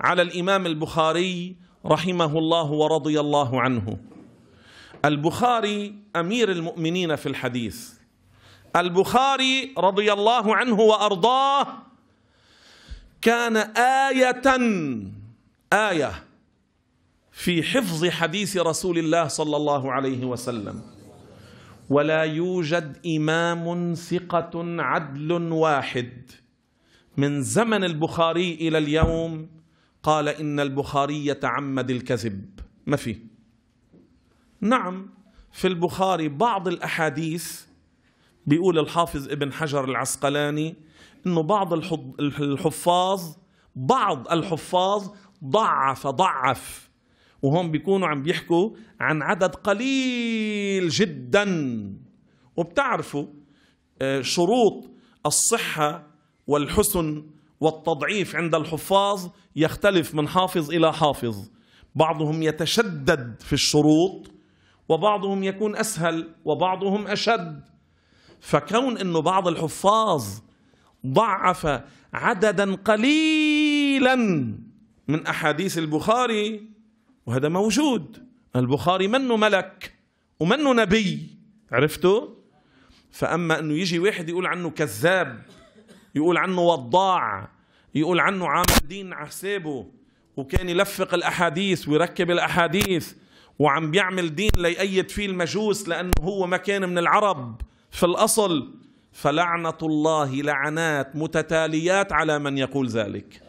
على الإمام البخاري رحمه الله ورضي الله عنه البخاري أمير المؤمنين في الحديث البخاري رضي الله عنه وأرضاه كان آية آية في حفظ حديث رسول الله صلى الله عليه وسلم ولا يوجد إمام ثقة عدل واحد من زمن البخاري إلى اليوم قال إن البخاري يتعمد الكذب ما في نعم في البخاري بعض الأحاديث بيقول الحافظ ابن حجر العسقلاني انه بعض الحفاظ بعض الحفاظ ضعف ضعف وهم بيكونوا عم بيحكوا عن عدد قليل جدا وبتعرفوا آه، شروط الصحة والحسن والتضعيف عند الحفاظ يختلف من حافظ إلى حافظ بعضهم يتشدد في الشروط وبعضهم يكون أسهل وبعضهم أشد فكون انه بعض الحفاظ ضعف عددا قليلا من احاديث البخاري وهذا موجود البخاري منه ملك ومنه نبي عرفتوا فاما انه يجي واحد يقول عنه كذاب يقول عنه وضاع يقول عنه عامل دين على حسابه وكان يلفق الاحاديث ويركب الاحاديث وعم بيعمل دين ليأيد فيه المجوس لانه هو ما كان من العرب في الاصل فلعنه الله لعنات متتاليات على من يقول ذلك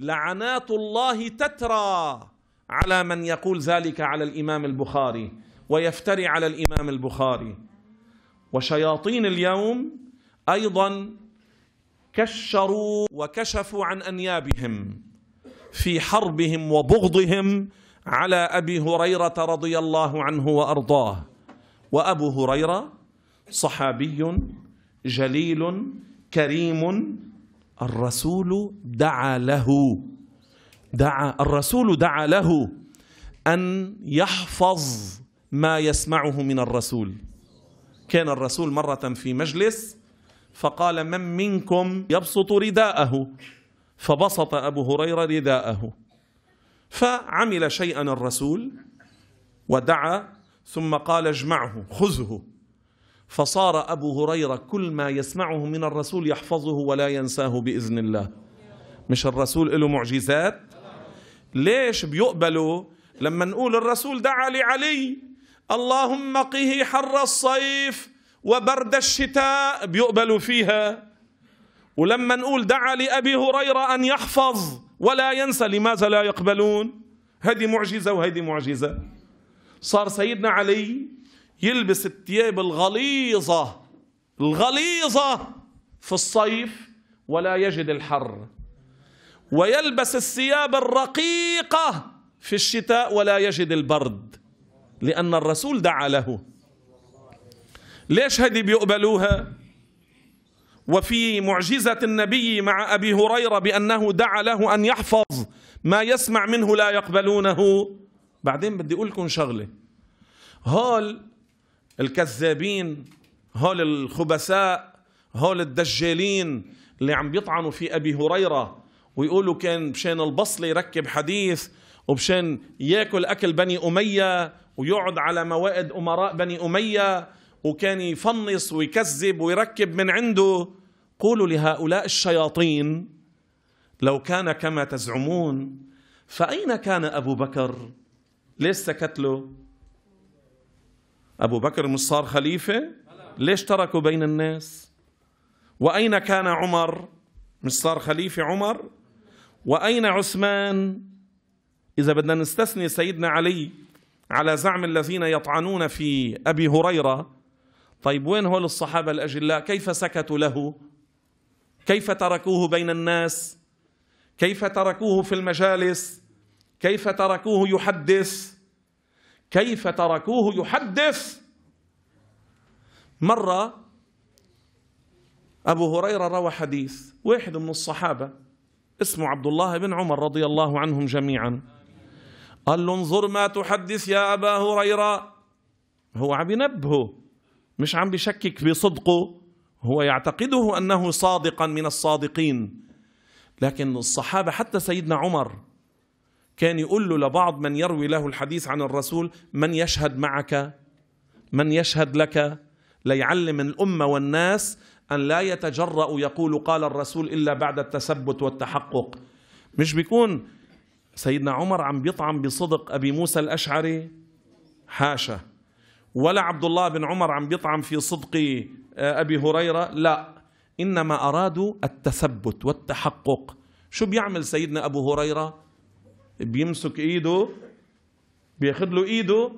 لعنات الله تترى على من يقول ذلك على الامام البخاري ويفتري على الامام البخاري وشياطين اليوم ايضا كشروا وكشفوا عن انيابهم في حربهم وبغضهم على ابي هريره رضي الله عنه وارضاه وابو هريره صحابي جليل كريم الرسول دعا له دعا الرسول دعا له أن يحفظ ما يسمعه من الرسول كان الرسول مرة في مجلس فقال من منكم يبسط رداءه فبسط أبو هريرة رداءه فعمل شيئا الرسول ودعا ثم قال اجمعه خذه فصار أبو هريرة كل ما يسمعه من الرسول يحفظه ولا ينساه بإذن الله مش الرسول له معجزات ليش بيقبلوا لما نقول الرسول دعا لعلي اللهم قه حر الصيف وبرد الشتاء بيقبلوا فيها ولما نقول دعا لأبي هريرة أن يحفظ ولا ينسى لماذا لا يقبلون هذه معجزة وهذه معجزة صار سيدنا علي يلبس الثياب الغليظة الغليظة في الصيف ولا يجد الحر ويلبس الثياب الرقيقة في الشتاء ولا يجد البرد لأن الرسول دعا له ليش هذه بيقبلوها وفي معجزة النبي مع أبي هريرة بأنه دعا له أن يحفظ ما يسمع منه لا يقبلونه بعدين بدي أقول لكم شغلة هول الكذابين هول الخبثاء هول الدجالين اللي عم بيطعنوا في أبي هريرة ويقولوا كان مشان البصلة يركب حديث ومشان ياكل أكل بني أمية ويقعد على موائد أمراء بني أمية وكان يفنص ويكذب ويركب من عنده قولوا لهؤلاء الشياطين لو كان كما تزعمون فأين كان أبو بكر ليش سكت له أبو بكر مش صار خليفة ليش تركه بين الناس وأين كان عمر مش صار خليفة عمر وأين عثمان إذا بدنا نستثني سيدنا علي على زعم الذين يطعنون في أبي هريرة طيب وين هول الصحابة الأجلاء كيف سكتوا له كيف تركوه بين الناس كيف تركوه في المجالس كيف تركوه يحدث كيف تركوه يحدث مرة أبو هريرة روى حديث واحد من الصحابة اسمه عبد الله بن عمر رضي الله عنهم جميعا قال له انظر ما تحدث يا أبا هريرة هو عم ينبهه مش عم بشكك بصدقه هو يعتقده أنه صادقا من الصادقين لكن الصحابة حتى سيدنا عمر كان يقول له لبعض من يروي له الحديث عن الرسول من يشهد معك من يشهد لك ليعلم الأمة والناس أن لا يتجرأوا يقول قال الرسول إلا بعد التثبت والتحقق مش بيكون سيدنا عمر عم بيطعم بصدق أبي موسى الأشعري حاشا ولا عبد الله بن عمر عم بيطعم في صدق آه، أبي هريرة لا إنما أرادوا التثبت والتحقق شو بيعمل سيدنا أبو هريرة بيمسك ايده بياخد له ايده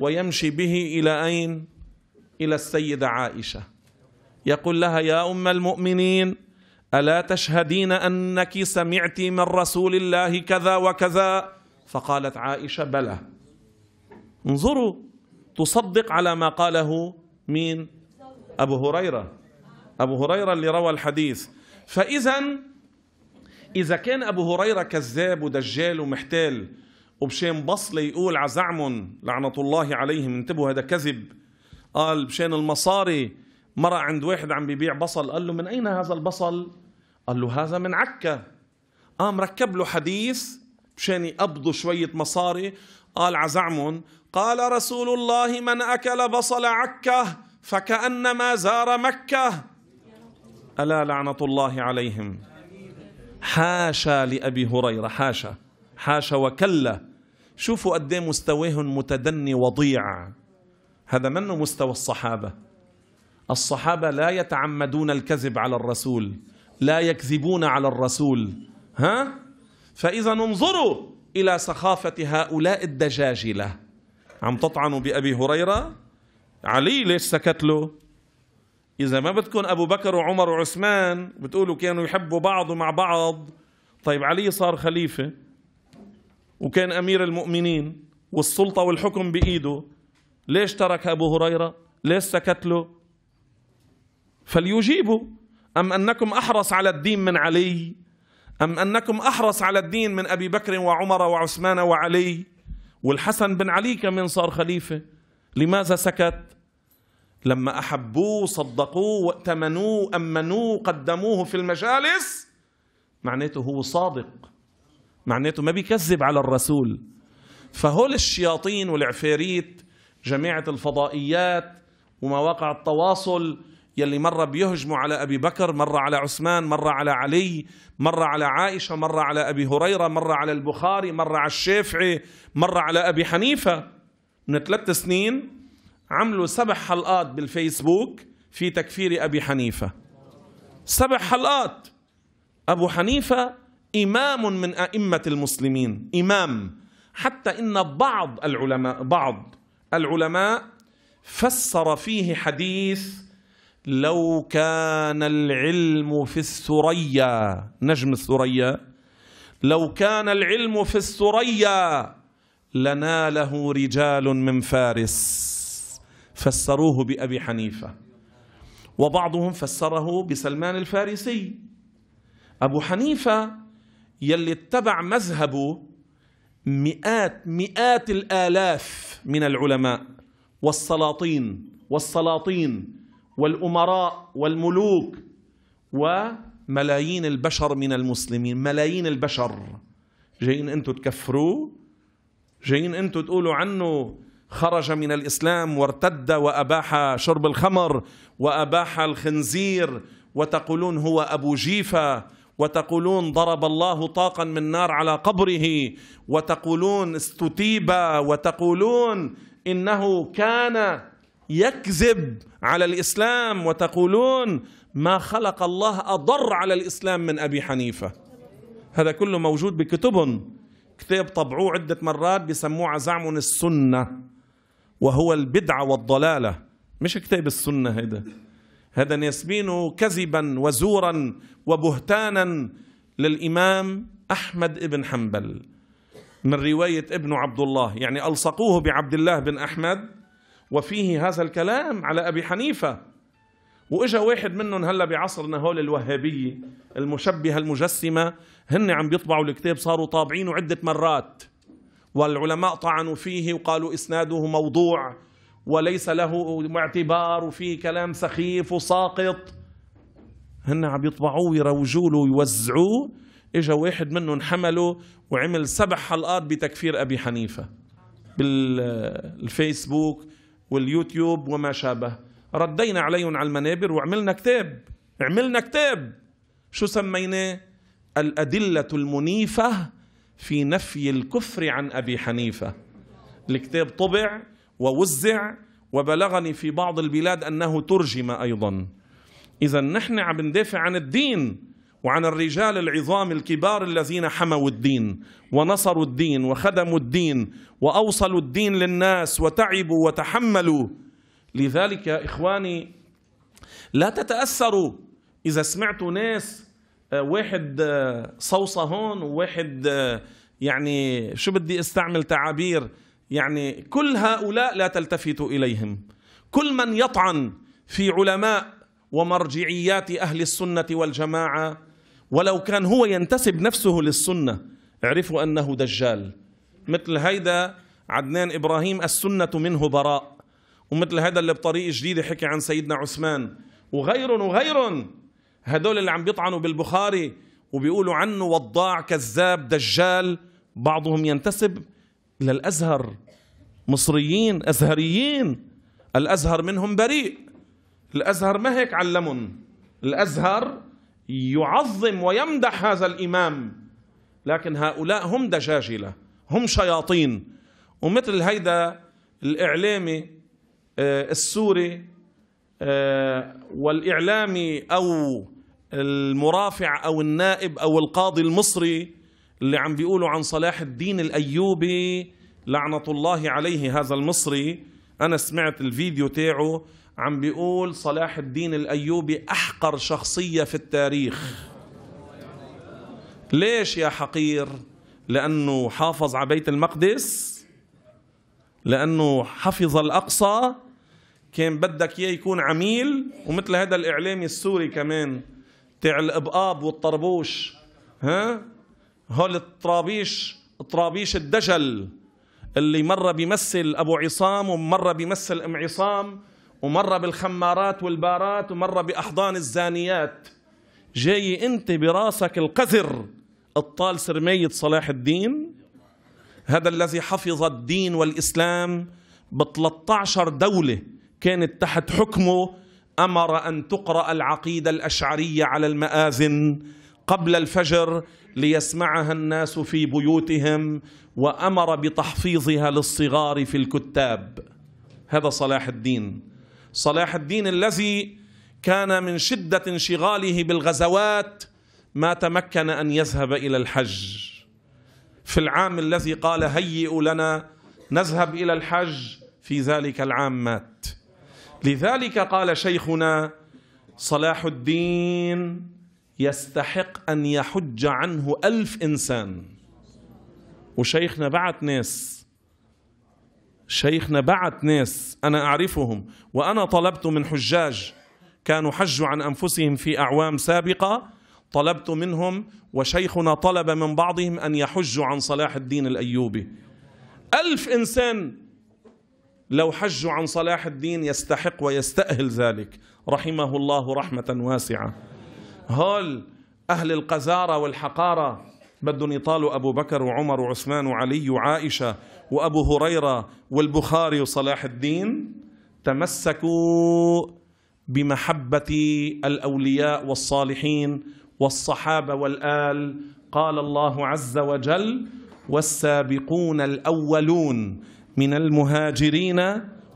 ويمشي به الى اين الى السيده عائشه يقول لها يا ام المؤمنين الا تشهدين انك سمعت من رسول الله كذا وكذا فقالت عائشه بلى انظروا تصدق على ما قاله مين ابو هريره ابو هريره اللي روى الحديث فاذا إذا كان أبو هريرة كذاب ودجال ومحتال وبشان بصلة يقول عزعم لعنة الله عليهم انتبهوا هذا كذب قال بشان المصاري مرة عند واحد عم بيبيع بصل قال له من أين هذا البصل؟ قال له هذا من عكا قام ركب له حديث مشان يقبضوا شوية مصاري قال عزعم قال رسول الله من أكل بصل عكا فكأنما زار مكة ألا لعنة الله عليهم حاشا لأبي هريرة حاشا حاشا وكلا شوفوا قد إيه مستواهم متدني وضيع هذا منه مستوى الصحابة الصحابة لا يتعمدون الكذب على الرسول لا يكذبون على الرسول ها فإذا انظروا إلى سخافة هؤلاء الدجاجلة عم تطعنوا بأبي هريرة علي ليش سكت له إذا ما بدكم أبو بكر وعمر وعثمان بتقولوا كانوا يحبوا بعض ومع بعض طيب علي صار خليفة وكان أمير المؤمنين والسلطة والحكم بإيده ليش ترك أبو هريرة ليش سكت له فليجيبوا أم أنكم أحرص على الدين من علي أم أنكم أحرص على الدين من أبي بكر وعمر وعثمان وعلي والحسن بن علي كمان صار خليفة لماذا سكت لما احبوه صدقوه وائتمنوه امنوه قدموه في المجالس معناته هو صادق معناته ما بيكذب على الرسول فهول الشياطين والعفاريت جماعه الفضائيات ومواقع التواصل يلي مرة بيهجموا على أبي بكر مرة على عثمان مرة على علي مرة على عائشة مرة على أبي هريرة مرة على البخاري مرة على الشافعي مرة على أبي حنيفة من ثلاث سنين عملوا سبع حلقات بالفيسبوك في تكفير أبي حنيفة سبع حلقات أبو حنيفة إمام من أئمة المسلمين إمام حتى إن بعض العلماء بعض العلماء فسر فيه حديث لو كان العلم في الثريا نجم الثريا لو كان العلم في الثريا لناله رجال من فارس فسروه بأبي حنيفة وبعضهم فسره بسلمان الفارسي أبو حنيفة يلي اتبع مذهبه مئات مئات الآلاف من العلماء والسلاطين والسلاطين والأمراء والملوك وملايين البشر من المسلمين ملايين البشر جايين أنتم تكفروه جايين أنتم تقولوا عنه خرج من الاسلام وارتد واباح شرب الخمر واباح الخنزير وتقولون هو ابو جيفه وتقولون ضرب الله طاقا من نار على قبره وتقولون استتيب وتقولون انه كان يكذب على الاسلام وتقولون ما خلق الله اضر على الاسلام من ابي حنيفه هذا كله موجود بكتبهم كتاب طبعوه عده مرات بسموه زعم السنه وهو البدعة والضلالة مش كتاب السنة هذا هذا يسبينه كذبا وزورا وبهتانا للإمام أحمد بن حنبل من رواية ابن عبد الله يعني ألصقوه بعبد الله بن أحمد وفيه هذا الكلام على أبي حنيفة وإجا واحد منهم هلا بعصرنا هول الوهابية المشبهة المجسمة هن عم بيطبعوا الكتاب صاروا طابعينه عدة مرات والعلماء طعنوا فيه وقالوا إسناده موضوع وليس له اعتبار وفيه كلام سخيف وساقط هن عم يطبعوه ويروجوا له ويوزعوه اجى واحد منهم حمله وعمل سبع حلقات بتكفير ابي حنيفه بالفيسبوك واليوتيوب وما شابه ردينا عليهم على المنابر وعملنا كتاب عملنا كتاب شو سميناه الادله المنيفه في نفي الكفر عن أبي حنيفة الكتاب طبع ووزع وبلغني في بعض البلاد أنه ترجم أيضا إذا نحن عم ندافع عن الدين وعن الرجال العظام الكبار الذين حموا الدين ونصروا الدين وخدموا الدين وأوصلوا الدين للناس وتعبوا وتحملوا لذلك يا إخواني لا تتأثروا إذا سمعتوا ناس آه، واحد آه، صوصة هون وواحد آه، يعني شو بدي استعمل تعابير يعني كل هؤلاء لا تلتفت إليهم كل من يطعن في علماء ومرجعيات أهل السنة والجماعة ولو كان هو ينتسب نفسه للسنة اعرفوا أنه دجال مثل هيدا عدنان إبراهيم السنة منه براء ومثل هذا اللي بطريق جديدة حكي عن سيدنا عثمان وغير وغيرهم هدول اللي عم بيطعنوا بالبخاري وبيقولوا عنه وضاع كذاب دجال بعضهم ينتسب إلى الأزهر مصريين أزهريين الأزهر منهم بريء الأزهر ما هيك علمن الأزهر يعظم ويمدح هذا الإمام لكن هؤلاء هم دجاجلة هم شياطين ومثل هيدا الإعلامي آه، السوري آه، والإعلامي أو المرافع أو النائب أو القاضي المصري اللي عم بيقولوا عن صلاح الدين الأيوبي لعنة الله عليه هذا المصري أنا سمعت الفيديو تاعه عم بيقول صلاح الدين الأيوبي أحقر شخصية في التاريخ ليش يا حقير لأنه حافظ على بيت المقدس لأنه حفظ الأقصى كان بدك إياه يكون عميل ومثل هذا الإعلامي السوري كمان تاع الابقاب والطربوش ها هول الطرابيش طرابيش الدجل اللي مرة بيمثل أبو عصام ومرة بيمثل أم عصام ومرة بالخمارات والبارات ومرة بأحضان الزانيات جاي أنت براسك القذر الطال سرمية صلاح الدين هذا الذي حفظ الدين والإسلام ب 13 دولة كانت تحت حكمه امر ان تقرا العقيده الاشعريه على الماذن قبل الفجر ليسمعها الناس في بيوتهم وامر بتحفيظها للصغار في الكتاب هذا صلاح الدين صلاح الدين الذي كان من شده انشغاله بالغزوات ما تمكن ان يذهب الى الحج في العام الذي قال هيئوا لنا نذهب الى الحج في ذلك العام مات لذلك قال شيخنا صلاح الدين يستحق أن يحج عنه ألف إنسان وشيخنا بعت ناس شيخنا بعت ناس أنا أعرفهم وأنا طلبت من حجاج كانوا حجوا عن أنفسهم في أعوام سابقة طلبت منهم وشيخنا طلب من بعضهم أن يحجوا عن صلاح الدين الأيوبي ألف إنسان لو حجوا عن صلاح الدين يستحق ويستأهل ذلك رحمه الله رحمة واسعة هول أهل القذارة والحقارة بدهم يطالوا أبو بكر وعمر وعثمان وعلي وعائشة وأبو هريرة والبخاري وصلاح الدين تمسكوا بمحبة الأولياء والصالحين والصحابة والآل قال الله عز وجل والسابقون الأولون من المهاجرين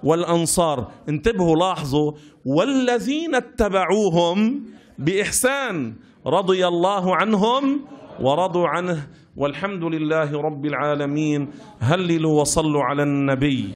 والأنصار انتبهوا لاحظوا والذين اتبعوهم بإحسان رضي الله عنهم ورضوا عنه والحمد لله رب العالمين هللوا وصلوا على النبي